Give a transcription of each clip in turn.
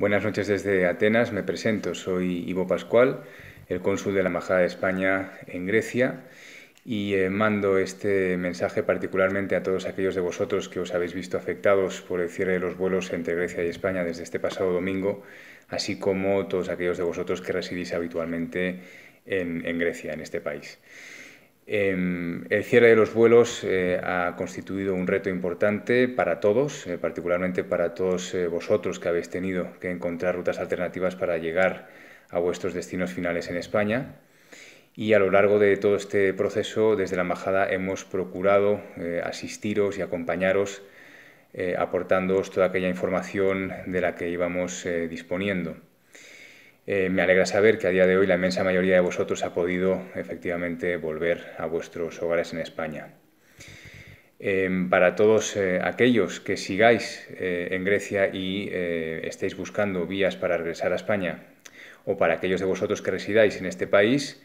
Buenas noches desde Atenas, me presento, soy Ivo Pascual, el cónsul de la Embajada de España en Grecia y eh, mando este mensaje particularmente a todos aquellos de vosotros que os habéis visto afectados por el cierre de los vuelos entre Grecia y España desde este pasado domingo, así como todos aquellos de vosotros que residís habitualmente en Grecia, en este país. Em, el cierre de los vuelos eh, ha constituido un reto importante para todos, eh, particularmente para todos eh, vosotros que habéis tenido que encontrar rutas alternativas para llegar a vuestros destinos finales en España. Y a lo largo de todo este proceso, desde la Embajada hemos procurado asistiros y acompañaros, aportándoos toda aquella información de la que íbamos disponiendo. Eh, me alegra saber que a día de hoy la inmensa mayoría de vosotros ha podido efectivamente volver a vuestros hogares en España. Em, para todos eh, aquellos que sigáis eh, en Grecia y estéis buscando vías para regresar a España, o para aquellos de vosotros que residáis en este país,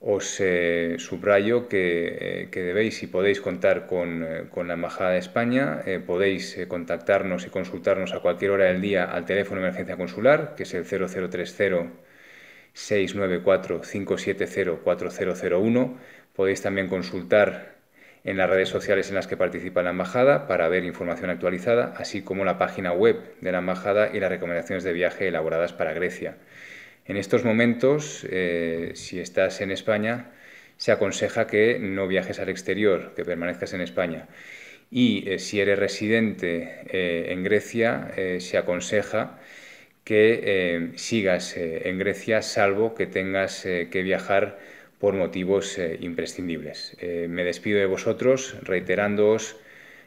os eh, subrayo que, eh, que, debéis y podéis contar con, eh, con la Embajada de España, podéis contactarnos y consultarnos a cualquier hora del día al teléfono de emergencia consular, que es el 0030 694 570 4001. Podéis también consultar en las redes sociales en las que participa la Embajada para ver información actualizada, así como la página web de la Embajada y las recomendaciones de viaje elaboradas para Grecia. En estos momentos, eh, si estás en España, se aconseja que no viajes al exterior, que permanezcas en España. Y eh, si eres residente eh, en Grecia, se aconseja que sigas en Grecia, salvo que tengas que viajar por motivos imprescindibles. me despido de vosotros reiterándoos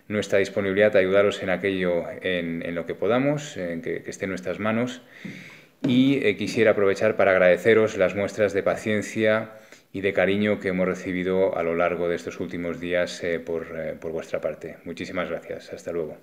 nuestra disponibilidad a ayudaros en aquello en, lo que podamos, en que esté en nuestras manos y eh, quisiera aprovechar para agradeceros las muestras de paciencia y de cariño que hemos recibido a lo largo de estos últimos días eh, por, eh, por vuestra parte. Muchísimas gracias. Hasta luego.